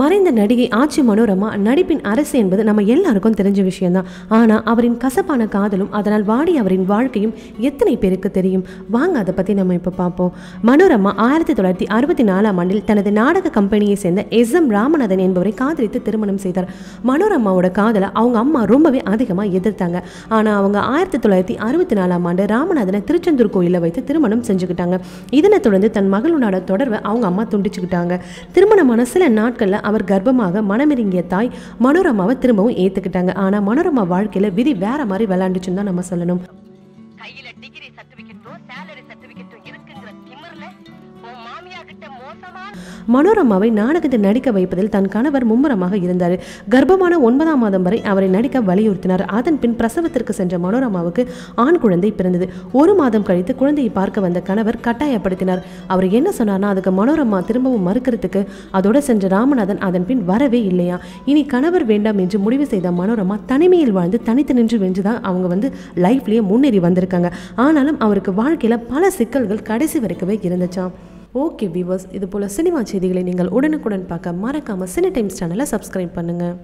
மறைந்த நடிகை ஆச்சி மனோரமா நடிப்பின் அரசு என்பது நம்ம எல்லாருக்கும் தெரிஞ்ச விஷயம்தான் ஆனால் அவரின் கசப்பான காதலும் அதனால் வாடி அவரின் வாழ்க்கையும் எத்தனை பேருக்கு தெரியும் வாங்க அதை பற்றி நம்ம இப்போ பார்ப்போம் மனோரமா ஆயிரத்தி தொள்ளாயிரத்தி அறுபத்தி நாலாம் ஆண்டில் தனது நாடக கம்பெனியை சேர்ந்த எஸ் எம் ராமநாதன் என்பவரை காதலித்து திருமணம் செய்தார் மனோரமாவோட காதலை அவங்க அம்மா ரொம்பவே அதிகமாக எதிர்த்தாங்க ஆனால் அவங்க ஆயிரத்தி தொள்ளாயிரத்தி அறுபத்தி நாலாம் ஆண்டு ராமநாதனை திருச்செந்தூர் கோயிலில் வைத்து திருமணம் செஞ்சுக்கிட்டாங்க இதனை தொடர்ந்து தன் மகளோட தொடர்பை அவங்க அம்மா துண்டிச்சுக்கிட்டாங்க திருமணமான சில நாட்களில் அவர் கர்ப்பமாக மனமிருங்கிய தாய் மனோரமாவை திரும்பவும் ஏத்துக்கிட்டாங்க ஆனா மனோரமா வாழ்க்கையில விதி வேற மாதிரி விளையாண்டுச்சுன்னு தான் நம்ம சொல்லணும் மனோரமாவை நாடகத்தில் நடிக்க வைப்பதில் தன் கணவர் மும்முரமாக இருந்தார் கர்ப்பமான ஒன்பதாம் மாதம் வரை அவரை நடிக்க வலியுறுத்தினார் அதன் பின் பிரசவத்திற்கு சென்ற மனோரமாவுக்கு ஆண் குழந்தை பிறந்தது ஒரு மாதம் கழித்து குழந்தையை பார்க்க வந்த கணவர் கட்டாயப்படுத்தினார் அவர் என்ன சொன்னார்னா அதுக்கு மனோரமா திரும்பவும் மறுக்கிறதுக்கு அதோட சென்ற ராமநாதன் அதன் பின் வரவே இல்லையா இனி கணவர் வேண்டாம் என்று முடிவு செய்த மனோரமா தனிமையில் வாழ்ந்து தனித்து நின்று வென்றுதான் அவங்க வந்து லைஃப்லேயே முன்னேறி வந்திருக்காங்க ஆனாலும் அவருக்கு வாழ்க்கையில் பல சிக்கல்கள் கடைசி வரைக்கவே இருந்துச்சான் ஓகே வியூவர்ஸ் இது போல் சினிமா செய்திகளை நீங்கள் உடனுக்குடன் பார்க்க மறக்காமல் சினி டைம்ஸ் சேனலை சப்ஸ்கிரைப் பண்ணுங்கள்